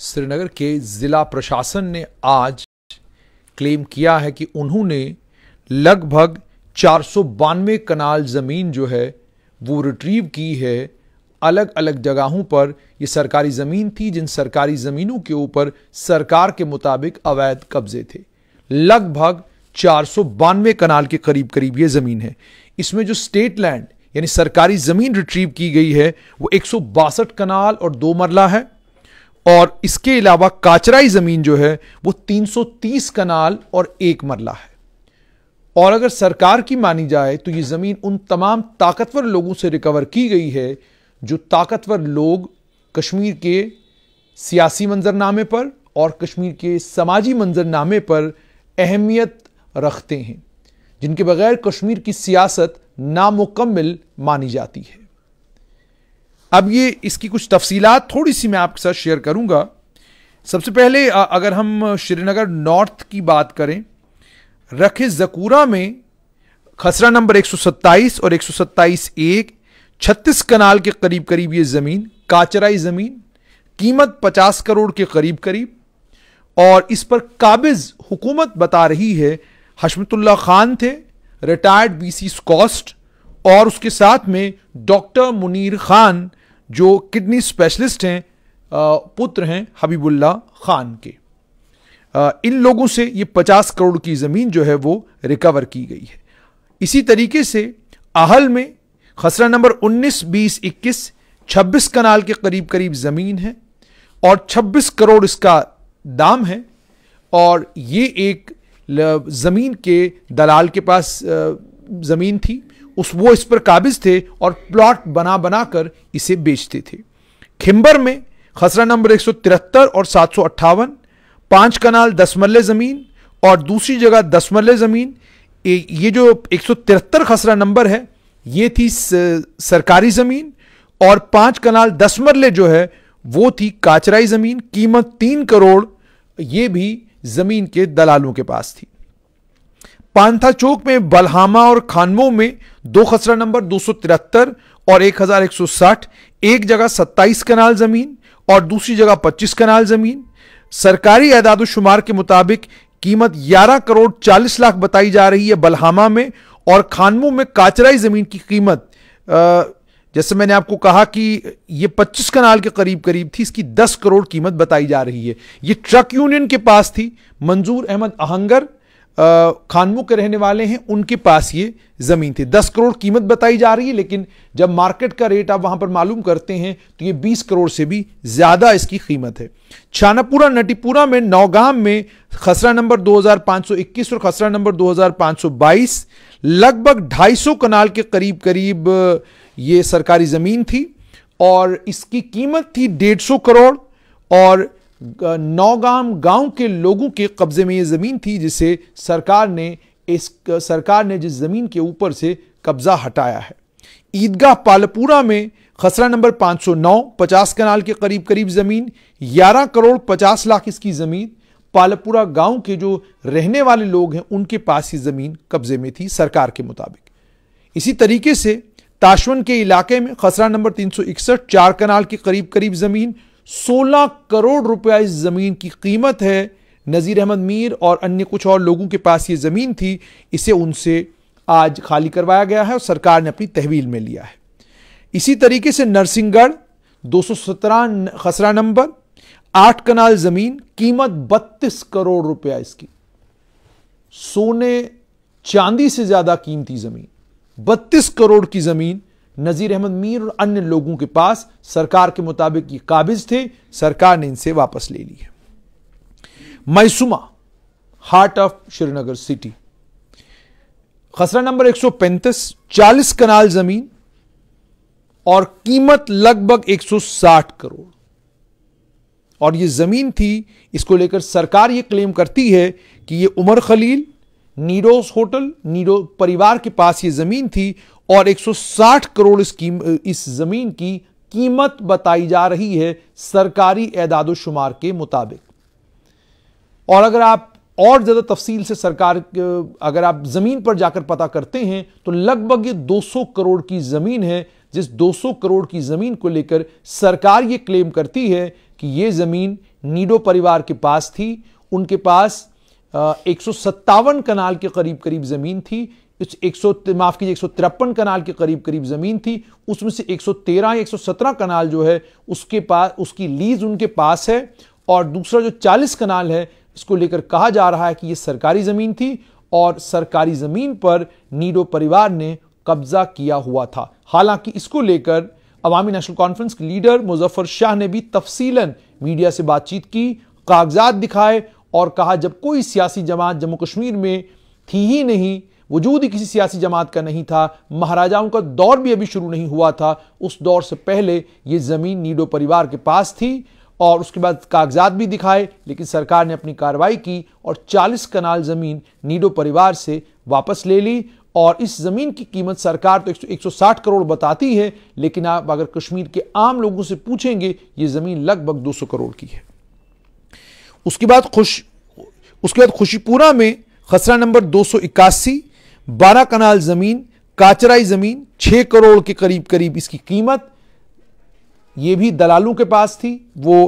श्रीनगर के ज़िला प्रशासन ने आज क्लेम किया है कि उन्होंने लगभग चार कनाल ज़मीन जो है वो रिट्रीव की है अलग अलग जगहों पर ये सरकारी ज़मीन थी जिन सरकारी ज़मीनों के ऊपर सरकार के मुताबिक अवैध कब्ज़े थे लगभग चार कनाल के करीब करीब ये ज़मीन है इसमें जो स्टेट लैंड यानी सरकारी ज़मीन रिट्रीव की गई है वो एक कनाल और दो मरला है और इसके अलावा काचराई ज़मीन जो है वो 330 कनाल और एक मरला है और अगर सरकार की मानी जाए तो ये ज़मीन उन तमाम ताकतवर लोगों से रिकवर की गई है जो ताकतवर लोग कश्मीर के सियासी मंजरनामे पर और कश्मीर के समाजी मंजरनामे पर अहमियत रखते हैं जिनके बगैर कश्मीर की सियासत नामुकम्मिल मानी जाती है अब ये इसकी कुछ तफसीलात थोड़ी सी मैं आपके साथ शेयर करूँगा सबसे पहले अगर हम श्रीनगर नॉर्थ की बात करें रखे जकूरा में खसरा नंबर 127 और 127 एक छत्तीस कनाल के करीब करीब ये ज़मीन काचराई ज़मीन कीमत 50 करोड़ के करीब करीब और इस पर काबिज हुकूमत बता रही है हशमतुल्ला खान थे रिटायर्ड बी सी स्कॉस्ट और उसके साथ में डॉक्टर मुनीर खान जो किडनी स्पेशलिस्ट हैं पुत्र हैं हबीबुल्ला खान के इन लोगों से ये पचास करोड़ की ज़मीन जो है वो रिकवर की गई है इसी तरीके से आहल में खसरा नंबर 19, 20, 21, 26 कनाल के करीब करीब ज़मीन है और 26 करोड़ इसका दाम है और ये एक ज़मीन के दलाल के पास ज़मीन थी उस वो इस पर काबिज थे और प्लॉट बना बना कर इसे बेचते थे खिम्बर में खसरा नंबर एक और सात सौ अट्ठावन कनाल दस मल्ले ज़मीन और दूसरी जगह दस मल्ले ज़मीन ये जो एक सौ खसरा नंबर है ये थी सरकारी ज़मीन और पांच कनाल दस मरले जो है वो थी काचराई ज़मीन कीमत तीन करोड़ ये भी ज़मीन के दलालों के पास थी पांथा चौक में बलहामा और खानवों में दो खसरा नंबर दो और 1160 एक जगह 27 कनाल जमीन और दूसरी जगह 25 कनाल जमीन सरकारी एदादोशुमार शुमार के मुताबिक कीमत 11 करोड़ 40 लाख बताई जा रही है बलहामा में और खानमो में काचराई जमीन की कीमत जैसे मैंने आपको कहा कि यह 25 कनाल के करीब करीब थी इसकी 10 करोड़ कीमत बताई जा रही है यह ट्रक यूनियन के पास थी मंजूर अहमद आहंगर खानमुख के रहने वाले हैं उनके पास ये ज़मीन थी दस करोड़ कीमत बताई जा रही है लेकिन जब मार्केट का रेट आप वहाँ पर मालूम करते हैं तो ये बीस करोड़ से भी ज़्यादा इसकी कीमत है छानापुरा नटीपुरा में नौगाम में खसरा नंबर 2521 और खसरा नंबर 2522 लगभग 250 कनाल के करीब करीब ये सरकारी ज़मीन थी और इसकी कीमत थी डेढ़ करोड़ और नौगाम गांव के लोगों के कब्ज़े में ये ज़मीन थी जिसे सरकार ने इस सरकार ने जिस ज़मीन के ऊपर से कब्ज़ा हटाया है ईदगाह पालपुरा में खसरा नंबर 509 50 कनाल के करीब करीब ज़मीन 11 करोड़ 50 लाख इसकी ज़मीन पालपुरा गांव के जो रहने वाले लोग हैं उनके पास ही ज़मीन कब्ज़े में थी सरकार के मुताबिक इसी तरीके से ताशवन के इलाके में खसरा नंबर 361 चार कनाल के करीब करीब ज़मीन सोलह करोड़ रुपया इस ज़मीन की कीमत है नज़ीर अहमद मीर और अन्य कुछ और लोगों के पास ये ज़मीन थी इसे उनसे आज खाली करवाया गया है और सरकार ने अपनी तहवील में लिया है इसी तरीके से नरसिंहगढ़ 217 खसरा नंबर आठ कनाल ज़मीन कीमत बत्तीस करोड़ रुपया इसकी सोने चांदी से ज़्यादा कीमती ज़मीन बत्तीस करोड़ की ज़मीन नज़ीर अहमद मीर और अन्य लोगों के पास सरकार के मुताबिक ये काबिज थे सरकार ने इनसे वापस ले लिए Maisuma heart of Srinagar city खसरा नंबर 135 40 कनाल जमीन और कीमत लगभग 160 करोड़ और ये ज़मीन थी इसको लेकर सरकार ये क्लेम करती है कि ये उमर खलील नीरोज होटल नीरो परिवार के पास ये ज़मीन थी और 160 करोड़ स्कीम इस जमीन की कीमत बताई जा रही है सरकारी एदादोशुमार के मुताबिक और अगर आप और ज़्यादा तफसील से सरकार अगर आप ज़मीन पर जाकर पता करते हैं तो लगभग ये 200 करोड़ की ज़मीन है जिस 200 करोड़ की ज़मीन को लेकर सरकार ये क्लेम करती है कि ये ज़मीन नीडो परिवार के पास थी उनके पास एक कनाल के करीब करीब ज़मीन थी एक सौ माफ़ कीजिए एक सौ तिरपन कनाल के करीब करीब ज़मीन थी उसमें से एक सौ तेरह एक सौ सत्रह कनाल जो है उसके पास उसकी लीज़ उनके पास है और दूसरा जो चालीस कनाल है इसको लेकर कहा जा रहा है कि ये सरकारी ज़मीन थी और सरकारी ज़मीन पर नीडो परिवार ने कब्ज़ा किया हुआ था हालांकि इसको लेकर अवामी नेशनल कॉन्फ्रेंस के लीडर मुजफ्फर शाह ने भी तफसीला मीडिया से बातचीत की कागजात दिखाए और कहा जब कोई सियासी जमात जम्मू कश्मीर में थी ही नहीं वजूद ही किसी सियासी जमात का नहीं था महाराजाओं का दौर भी अभी शुरू नहीं हुआ था उस दौर से पहले ये ज़मीन नीडो परिवार के पास थी और उसके बाद कागजात भी दिखाए लेकिन सरकार ने अपनी कार्रवाई की और 40 कनाल ज़मीन नीडो परिवार से वापस ले ली और इस ज़मीन की कीमत सरकार तो 160 करोड़ बताती है लेकिन आप अगर कश्मीर के आम लोगों से पूछेंगे ये ज़मीन लगभग 200 करोड़ की है उसके बाद खुश उसके बाद खुशीपुरा में खसरा नंबर दो सौ इक्यासी बारह कनाल ज़मीन काचराई ज़मीन छह करोड़ के करीब करीब इसकी कीमत यह भी दलालों के पास थी वो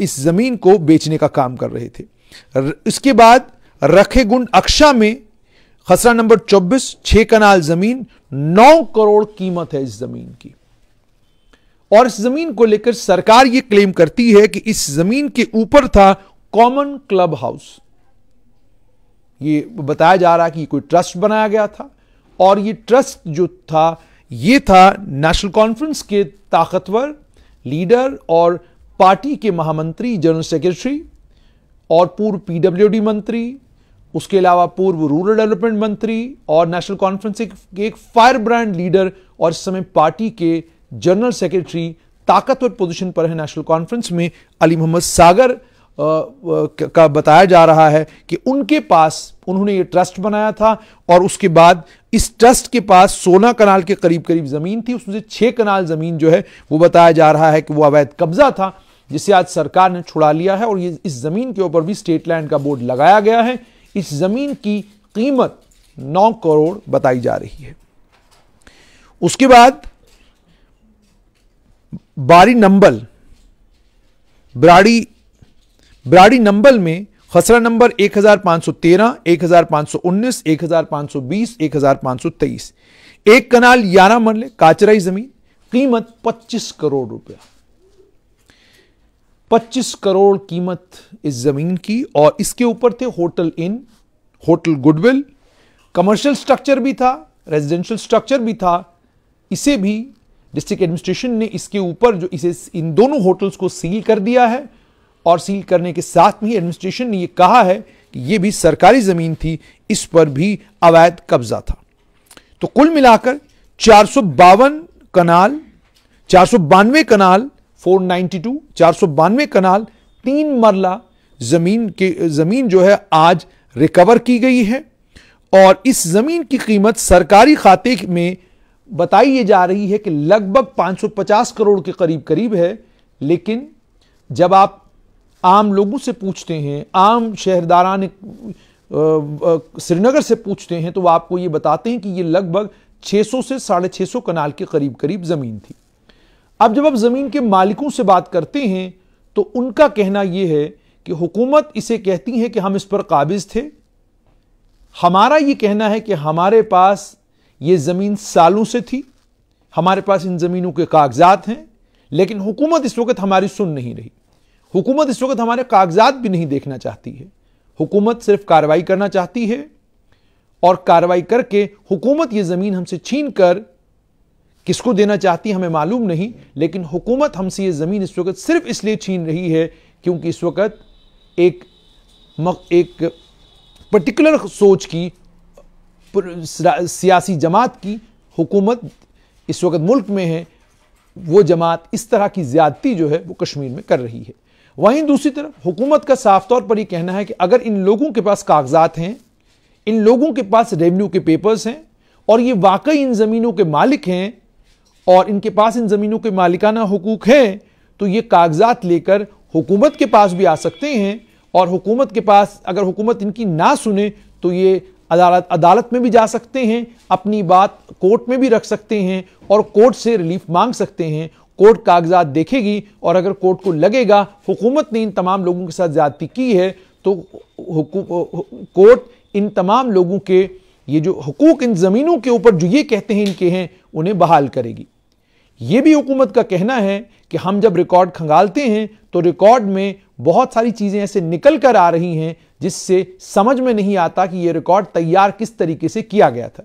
इस ज़मीन को बेचने का काम कर रहे थे इसके बाद रखे गुंड अक्षा में खसरा नंबर 24 छह कनाल ज़मीन 9 करोड़ कीमत है इस ज़मीन की और इस ज़मीन को लेकर सरकार यह क्लेम करती है कि इस ज़मीन के ऊपर था कॉमन क्लब हाउस ये बताया जा रहा है कि कोई ट्रस्ट बनाया गया था और ये ट्रस्ट जो था ये था नेशनल कॉन्फ्रेंस के ताकतवर लीडर और पार्टी के महामंत्री जनरल सेक्रेटरी और पूर्व पीडब्ल्यूडी मंत्री उसके अलावा पूर्व रूरल डेवलपमेंट मंत्री और नेशनल कॉन्फ्रेंस के एक फायर ब्रांड लीडर और इस समय पार्टी के जनरल सेक्रेटरी ताकतवर पोजीशन पर है नेशनल कॉन्फ्रेंस में अली मोहम्मद सागर का बताया जा रहा है कि उनके पास उन्होंने ये ट्रस्ट बनाया था और उसके बाद इस ट्रस्ट के पास सोलह कनाल के करीब करीब ज़मीन थी उसमें से छः कनाल ज़मीन जो है वो बताया जा रहा है कि वो अवैध कब्ज़ा था जिसे आज सरकार ने छुड़ा लिया है और ये इस ज़मीन के ऊपर भी स्टेट लैंड का बोर्ड लगाया गया है इस ज़मीन की कीमत नौ करोड़ बताई जा रही है उसके बाद बारी नंबल ब्राड़ी ब्राडी नंबल में खसरा नंबर 1513, 1519, 1520, 1523, एक कनाल ग्यारह मरले काचराई जमीन कीमत 25 करोड़ रुपया 25 करोड़ कीमत इस जमीन की और इसके ऊपर थे होटल इन होटल गुडविल कमर्शियल स्ट्रक्चर भी था रेजिडेंशियल स्ट्रक्चर भी था इसे भी डिस्ट्रिक्ट एडमिनिस्ट्रेशन ने इसके ऊपर जो इसे इन दोनों होटल्स को सील कर दिया है और सील करने के साथ में ही एडमिनिस्ट्रेशन ने यह कहा है कि यह भी सरकारी ज़मीन थी इस पर भी अवैध कब्जा था तो कुल मिलाकर चार कनाल चार कनाल 492 492 कनाल तीन मरला ज़मीन के ज़मीन जो है आज रिकवर की गई है और इस ज़मीन की कीमत सरकारी खाते में बताई ये जा रही है कि लगभग 550 करोड़ के करीब करीब है लेकिन जब आप आम लोगों से पूछते हैं आम शहरदारान श्रीनगर से पूछते हैं तो वो आपको ये बताते हैं कि ये लगभग 600 से साढ़े छः सौ कनाल के करीब करीब ज़मीन थी अब जब आप ज़मीन के मालिकों से बात करते हैं तो उनका कहना यह है कि हुकूमत इसे कहती है कि हम इस पर काबिज थे हमारा ये कहना है कि हमारे पास ये ज़मीन सालों से थी हमारे पास इन ज़मीनों के कागजात हैं लेकिन हुकूमत इस वक्त हमारी सुन नहीं रही हुकूमत इस वक्त हमारे कागजात भी नहीं देखना चाहती है हुकूमत सिर्फ कार्रवाई करना चाहती है और कार्रवाई करके हुकूमत ये ज़मीन हमसे छीन कर किसको देना चाहती है हमें मालूम नहीं लेकिन हुकूमत हमसे ये ज़मीन इस वक्त सिर्फ इसलिए छीन रही है क्योंकि इस वक्त एक मक, एक पर्टिकुलर सोच की सियासी जमात की हुकूमत इस वक्त मुल्क में है वो जमात इस तरह की ज़्यादती जो है वो कश्मीर में कर रही है वहीं दूसरी तरफ हुकूमत का साफ तौर पर यह कहना है कि अगर इन लोगों के पास कागजात हैं इन लोगों के पास रेवेन्यू के पेपर्स हैं और ये वाकई इन ज़मीनों के मालिक हैं और इनके पास इन ज़मीनों के मालिकाना हकूक हैं तो ये कागजात लेकर हुकूमत के पास भी आ सकते हैं और हुकूमत के पास अगर हुकूमत इनकी ना सुने तो ये अदालत अदालत में भी जा सकते हैं अपनी बात कोर्ट में भी रख सकते हैं और कोर्ट से रिलीफ मांग सकते हैं कोर्ट कागजात देखेगी और अगर कोर्ट को लगेगा हुकूमत ने इन तमाम लोगों के साथ ज्यादती की है तो कोर्ट इन तमाम लोगों के ये जो हकूक इन ज़मीनों के ऊपर जो ये कहते हैं इनके हैं उन्हें बहाल करेगी ये भी हुकूमत का कहना है कि हम जब रिकॉर्ड खंगालते हैं तो रिकॉर्ड में बहुत सारी चीज़ें ऐसे निकल कर आ रही हैं जिससे समझ में नहीं आता कि ये रिकॉर्ड तैयार किस तरीके से किया गया था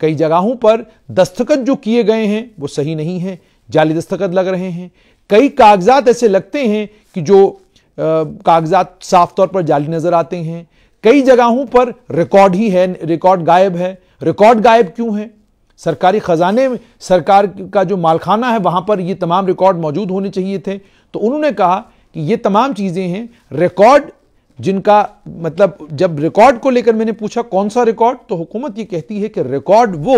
कई जगहों पर दस्तखत जो किए गए हैं वो सही नहीं है जाली दस्तखत लग रहे हैं कई कागजात ऐसे लगते हैं कि जो कागजात साफ तौर पर जाली नज़र आते हैं कई जगहों पर रिकॉर्ड ही है रिकॉर्ड गायब है रिकॉर्ड गायब क्यों है सरकारी ख़जाने में सरकार का जो मालखाना है वहां पर ये तमाम रिकॉर्ड मौजूद होने चाहिए थे तो उन्होंने कहा कि ये तमाम चीज़ें हैं रिकॉर्ड जिनका मतलब जब रिकॉर्ड को लेकर मैंने पूछा कौन सा रिकॉर्ड तो हुकूमत ये कहती है कि रिकॉर्ड वो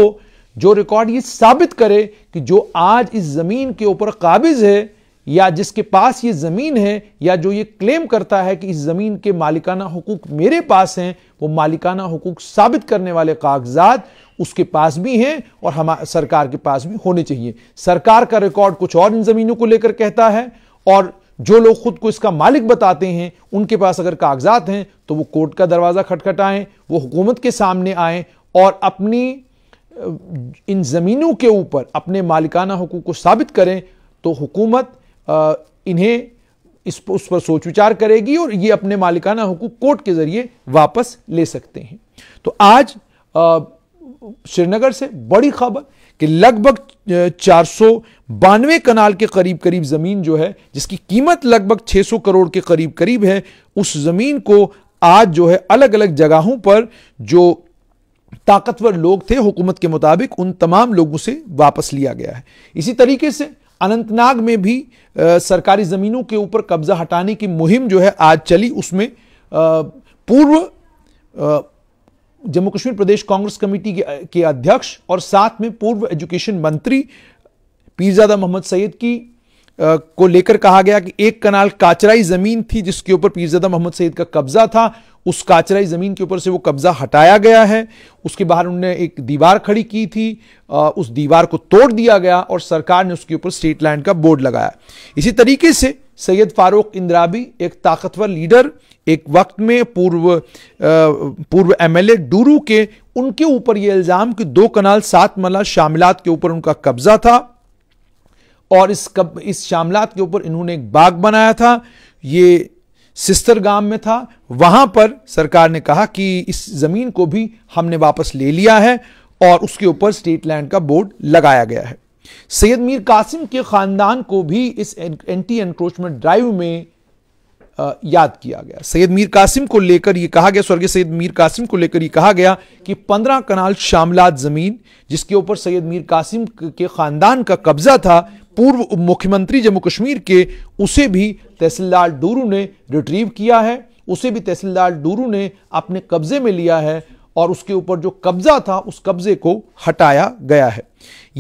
जो रिकॉर्ड ये साबित करे कि जो आज इस ज़मीन के ऊपर काबिज है या जिसके पास ये ज़मीन है या जो ये क्लेम करता है कि इस ज़मीन के मालिकाना हकूक मेरे पास हैं वो मालिकाना हकूक साबित करने वाले कागजात उसके पास भी हैं और हम सरकार के पास भी होने चाहिए सरकार का रिकॉर्ड कुछ और इन ज़मीनों को लेकर कहता है और जो लोग खुद को इसका मालिक बताते हैं उनके पास अगर कागजात हैं तो वो कोर्ट का दरवाज़ा खटखटाएं वो हुकूमत के सामने आए और अपनी इन ज़मीनों के ऊपर अपने मालिकाना हकूक़ को साबित करें तो हुकूमत इन्हें इस उस पर सोच विचार करेगी और ये अपने मालिकाना हकूक कोर्ट के ज़रिए वापस ले सकते हैं तो आज श्रीनगर से बड़ी खबर कि लगभग चार सौ बानवे कनाल के करीब करीब ज़मीन जो है जिसकी कीमत लगभग 600 करोड़ के करीब करीब है उस ज़मीन को आज जो है अलग अलग जगहों पर जो ताकतवर लोग थे हुकूमत के मुताबिक उन तमाम लोगों से वापस लिया गया है इसी तरीके से अनंतनाग में भी आ, सरकारी ज़मीनों के ऊपर कब्ज़ा हटाने की मुहिम जो है आज चली उसमें आ, पूर्व जम्मू कश्मीर प्रदेश कांग्रेस कमेटी के, के अध्यक्ष और साथ में पूर्व एजुकेशन मंत्री पीरजादा मोहम्मद सैयद की आ, को लेकर कहा गया कि एक कनाल काचराई ज़मीन थी जिसके ऊपर पीरजादा मोहम्मद सैयद का कब्ज़ा था उस काचराई ज़मीन के ऊपर से वो कब्ज़ा हटाया गया है उसके बाहर उन्होंने एक दीवार खड़ी की थी उस दीवार को तोड़ दिया गया और सरकार ने उसके ऊपर स्टेट लैंड का बोर्ड लगाया इसी तरीके से सैयद फारूक इंद्राबी एक ताकतवर लीडर एक वक्त में पूर्व पूर्व एमएलए डूरू के उनके ऊपर ये इल्ज़ाम कि दो कनाल सात मला शामिलात के ऊपर उनका कब्ज़ा था और इस कब इस शामलात के ऊपर इन्होंने एक बाग बनाया था ये सिस्तर गांव में था वहां पर सरकार ने कहा कि इस जमीन को भी हमने वापस ले लिया है और उसके ऊपर स्टेट लैंड का बोर्ड लगाया गया है सैयद मीर कासिम के खानदान को भी इस एंटी एनक्रोचमेंट ड्राइव में याद किया गया सैयद मीर कासिम को लेकर यह कहा गया स्वर्गीय सैयद मीर कासिम को लेकर यह कहा गया कि पंद्रह कनाल शामलात जमीन जिसके ऊपर सैयद मीर कासिम के खानदान का कब्जा था पूर्व मुख्यमंत्री जम्मू कश्मीर के उसे भी तहसीलदार डूरू ने रिट्रीव किया है उसे भी तहसीलदार डूरू ने अपने कब्जे में लिया है और उसके ऊपर जो कब्जा था उस कब्जे को हटाया गया है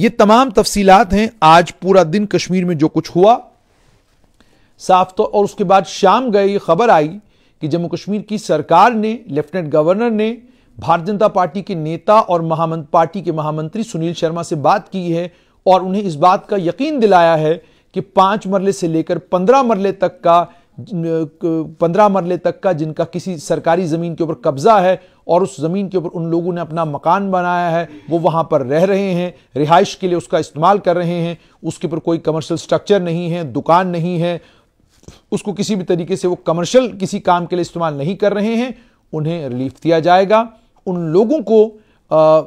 ये तमाम तफसीलात हैं आज पूरा दिन कश्मीर में जो कुछ हुआ साफ तो और उसके बाद शाम गए ये खबर आई कि जम्मू कश्मीर की सरकार ने लेफ्टिनेंट गवर्नर ने भारतीय जनता पार्टी के नेता और महामंत्री पार्टी के महामंत्री सुनील शर्मा से बात की है और उन्हें इस बात का यकीन दिलाया है कि पाँच मरले से लेकर पंद्रह मरले तक का पंद्रह मरले तक का जिनका किसी सरकारी ज़मीन के ऊपर कब्ज़ा है और उस ज़मीन के ऊपर उन लोगों ने अपना मकान बनाया है वो वहाँ पर रह रहे हैं रिहाइश के लिए उसका इस्तेमाल कर रहे हैं उसके ऊपर कोई कमर्शियल स्ट्रक्चर नहीं है दुकान नहीं है उसको किसी भी तरीके से वो कमर्शियल किसी काम के लिए इस्तेमाल नहीं कर रहे हैं उन्हें रिलीफ दिया जाएगा उन लोगों को आ,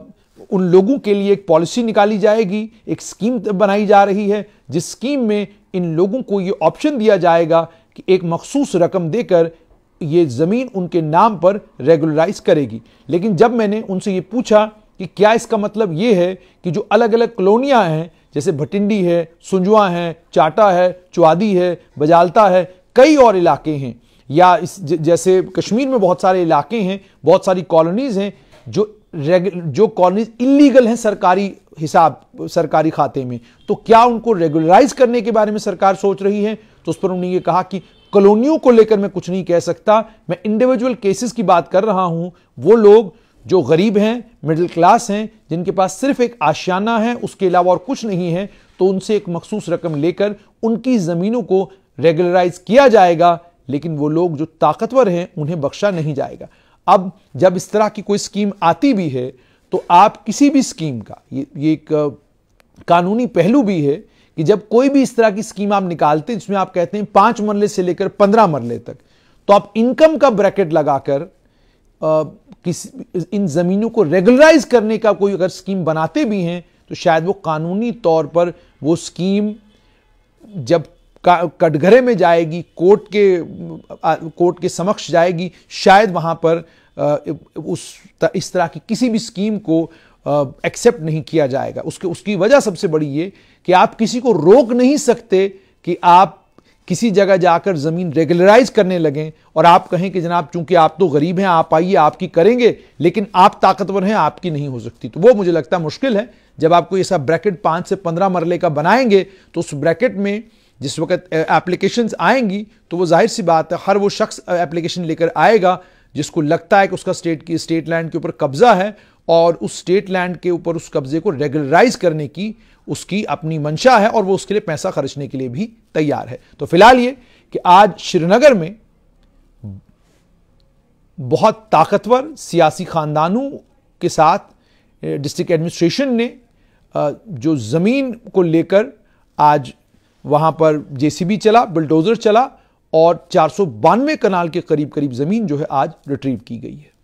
उन लोगों के लिए एक पॉलिसी निकाली जाएगी एक स्कीम बनाई जा रही है जिस स्कीम में इन लोगों को ये ऑप्शन दिया जाएगा कि एक मखसूस रकम देकर ये ज़मीन उनके नाम पर रेगुलराइज करेगी लेकिन जब मैंने उनसे ये पूछा कि क्या इसका मतलब ये है कि जो अलग अलग कॉलोनियाँ हैं जैसे भटिंडी है सुंजवा है चाटा है चुआदी है बजालता है कई और इलाके हैं या इस जैसे कश्मीर में बहुत सारे इलाके हैं बहुत सारी कॉलोनीज़ हैं जो जो कॉलोनीज इलीगल हैं सरकारी हिसाब सरकारी खाते में तो क्या उनको रेगुलराइज करने के बारे में सरकार सोच रही है तो उस पर उन्होंने ये कहा कि कॉलोनियों को लेकर मैं कुछ नहीं कह सकता मैं इंडिविजुअल केसेस की बात कर रहा हूं वो लोग जो गरीब हैं मिडिल क्लास हैं जिनके पास सिर्फ एक आशियाना है उसके अलावा और कुछ नहीं है तो उनसे एक मखसूस रकम लेकर उनकी ज़मीनों को रेगुलराइज किया जाएगा लेकिन वो लोग जो ताकतवर हैं उन्हें बख्शा नहीं जाएगा अब जब इस तरह की कोई स्कीम आती भी है तो आप किसी भी स्कीम का ये ये एक कानूनी पहलू भी है कि जब कोई भी इस तरह की स्कीम आप निकालते हैं जिसमें आप कहते हैं पांच मरले से लेकर पंद्रह मरले तक तो आप इनकम का ब्रैकेट लगाकर इन जमीनों को रेगुलराइज करने का कोई अगर स्कीम बनाते भी हैं तो शायद वो कानूनी तौर पर वो स्कीम जब कटघरे में जाएगी कोर्ट के कोर्ट के समक्ष जाएगी शायद वहाँ पर उस इस तरह की किसी भी स्कीम को एक्सेप्ट नहीं किया जाएगा उसके उसकी वजह सबसे बड़ी ये कि आप किसी को रोक नहीं सकते कि आप किसी जगह जाकर ज़मीन रेगुलराइज करने लगें और आप कहें कि जनाब चूंकि आप तो गरीब हैं आप आइए आपकी करेंगे लेकिन आप ताकतवर हैं आपकी नहीं हो सकती तो वो मुझे लगता है मुश्किल है जब आपको ऐसा ब्रैकेट पाँच से पंद्रह मरले का बनाएंगे तो उस ब्रैकेट में जिस वक्त एप्लीकेशंस आएंगी तो वो जाहिर सी बात है हर वो शख्स एप्लीकेशन लेकर आएगा जिसको लगता है कि उसका स्टेट की स्टेट लैंड के ऊपर कब्ज़ा है और उस स्टेट लैंड के ऊपर उस कब्ज़े को रेगुलराइज करने की उसकी अपनी मंशा है और वो उसके लिए पैसा खर्चने के लिए भी तैयार है तो फिलहाल ये कि आज श्रीनगर में बहुत ताकतवर सियासी ख़ानदानों के साथ डिस्ट्रिक्ट एडमिनिस्ट्रेशन ने जो ज़मीन को लेकर आज वहां पर जेसीबी चला बुलडोज़र चला और चार कनाल के करीब करीब ज़मीन जो है आज रिट्रीव की गई है